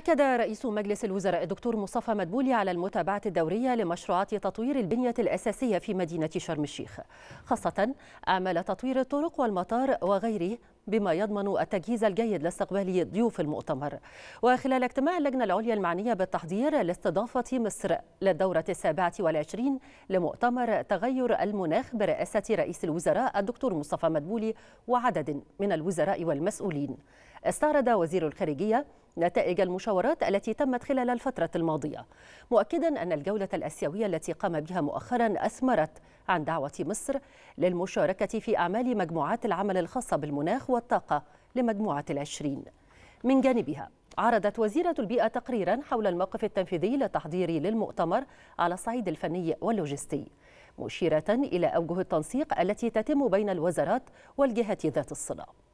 أكد رئيس مجلس الوزراء الدكتور مصطفى مدبولي على المتابعة الدورية لمشروعات تطوير البنية الأساسية في مدينة شرم الشيخ خاصة أعمال تطوير الطرق والمطار وغيره بما يضمن التجهيز الجيد لاستقبال ضيوف المؤتمر وخلال اجتماع اللجنة العليا المعنية بالتحضير لاستضافة مصر للدورة السابعة والعشرين لمؤتمر تغير المناخ برئاسة رئيس الوزراء الدكتور مصطفى مدبولي وعدد من الوزراء والمسؤولين استعرض وزير الخارجية نتائج المشاورات التي تمت خلال الفترة الماضية مؤكدا أن الجولة الأسيوية التي قام بها مؤخرا أثمرت عن دعوة مصر للمشاركة في أعمال مجموعات العمل الخاصة بالمناخ والطاقة لمجموعة العشرين من جانبها عرضت وزيرة البيئة تقريرا حول الموقف التنفيذي للتحضير للمؤتمر على الصعيد الفني واللوجستي مشيرة إلى أوجه التنسيق التي تتم بين الوزارات والجهات ذات الصلة